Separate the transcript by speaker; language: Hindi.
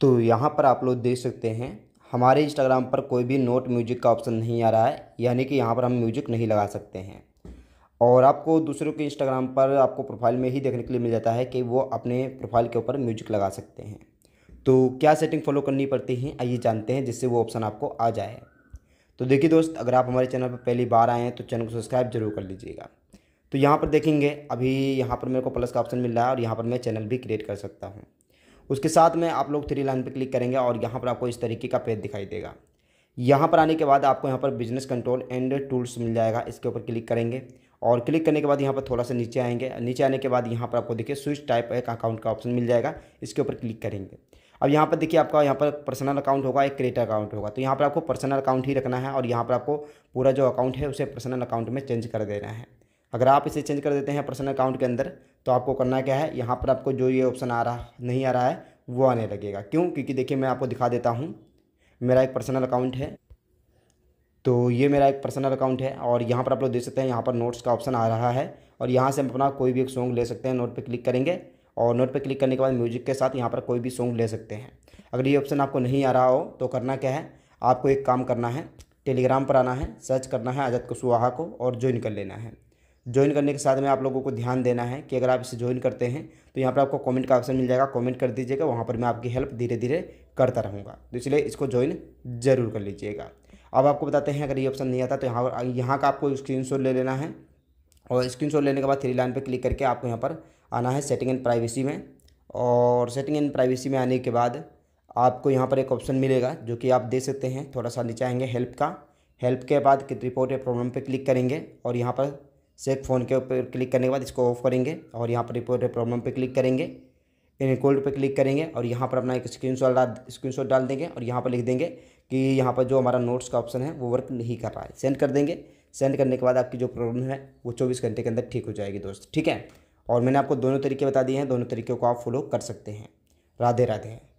Speaker 1: तो यहाँ पर आप लोग देख सकते हैं हमारे इंस्टाग्राम पर कोई भी नोट म्यूजिक का ऑप्शन नहीं आ रहा है यानी कि यहाँ पर हम म्यूजिक नहीं लगा सकते हैं और आपको दूसरों के इंस्टाग्राम पर आपको प्रोफाइल में ही देखने के लिए मिल जाता है कि वो अपने प्रोफाइल के ऊपर म्यूजिक लगा सकते हैं तो क्या सेटिंग फॉलो करनी पड़ती है आइए जानते हैं जिससे वो ऑप्शन आपको आ जाए तो देखिए दोस्त अगर आप हमारे चैनल पर पहली बार आए हैं तो चैनल को सब्सक्राइब जरूर कर लीजिएगा तो यहाँ पर देखेंगे अभी यहाँ पर मेरे को प्लस का ऑप्शन मिल रहा है और यहाँ पर मैं चैनल भी क्रिएट कर सकता हूँ उसके साथ में आप लोग थ्री लाइन पर क्लिक करेंगे और यहाँ पर आपको इस तरीके का पेज दिखाई देगा यहाँ पर आने के बाद आपको यहाँ पर बिजनेस कंट्रोल एंड टूल्स मिल जाएगा इसके ऊपर क्लिक करेंगे और क्लिक करने के बाद यहाँ पर थोड़ा सा नीचे आएंगे नीचे आने के बाद यहाँ पर आपको देखिए स्विच टाइप एक अकाउंट का ऑप्शन मिल जाएगा इसके ऊपर क्लिक करेंगे अब यहाँ पर देखिए आपका यहाँ पर पर्सनल अकाउंट होगा एक क्रिएटर अकाउंट होगा तो यहाँ पर आपको पर्सनल अकाउंट ही रखना है और यहाँ पर आपको पूरा जो अकाउंट है उसे पर्सनल अकाउंट में चेंज कर देना है अगर आप इसे चेंज कर देते हैं पर्सनल अकाउंट के अंदर तो आपको करना क्या है यहाँ पर आपको जो ये ऑप्शन आ रहा नहीं आ रहा है वो आने लगेगा क्यों क्योंकि देखिए मैं आपको दिखा देता हूँ मेरा एक पर्सनल अकाउंट है तो ये मेरा एक पर्सनल अकाउंट है और यहाँ पर आप लोग देख सकते हैं यहाँ पर नोट्स का ऑप्शन आ रहा है और यहाँ से हम अपना कोई भी एक सॉन्ग ले सकते हैं नोट पर क्लिक करेंगे और नोट पर क्लिक करने के बाद म्यूजिक के साथ यहाँ पर कोई भी सॉन्ग ले सकते हैं अगर ये ऑप्शन आपको नहीं आ रहा हो तो करना क्या है आपको एक काम करना है टेलीग्राम पर आना है सर्च करना है आज़ाद कुशवाहा को और ज्वाइन कर लेना है ज्वाइन करने के साथ में आप लोगों को ध्यान देना है कि अगर आप इसे ज्वाइन करते हैं तो यहाँ पर आपको कमेंट का ऑप्शन मिल जाएगा कमेंट कर दीजिएगा वहाँ पर मैं आपकी हेल्प धीरे धीरे करता रहूँगा तो इसलिए इसको ज्वाइन जरूर कर लीजिएगा अब आपको बताते हैं अगर ये ऑप्शन नहीं आता तो यहाँ पर यहाँ का आपको स्क्रीन ले लेना है और स्क्रीन लेने के बाद थ्री लाइन पर क्लिक करके आपको यहाँ पर आना है सेटिंग एंड प्राइवेसी में और सेटिंग एंड प्राइवेसी में आने के बाद आपको यहाँ पर एक ऑप्शन मिलेगा जो कि आप दे सकते हैं थोड़ा सा नीचे आएंगे हेल्प का हेल्प के बाद रिपोर्ट या प्रॉब्लम पे क्लिक करेंगे और यहाँ पर सेफ फ़ोन के ऊपर क्लिक करने के बाद इसको ऑफ करेंगे और यहाँ पर रिपोर्ट प्रॉब्लम पे क्लिक करेंगे रिकॉर्ड पे क्लिक करेंगे और यहाँ पर अपना एक स्क्रीन शॉट डाल स्क्रीन शॉट डाल देंगे और यहाँ पर लिख देंगे कि यहाँ पर जो हमारा नोट्स का ऑप्शन है वो वर्क नहीं कर रहा है सेंड कर देंगे सेंड करने के बाद आपकी जो प्रॉब्लम है वो चौबीस घंटे के अंदर ठीक हो जाएगी दोस्त ठीक है और मैंने आपको दोनों तरीके बता दिए हैं दोनों तरीके को आप फॉलो कर सकते हैं राधे राधे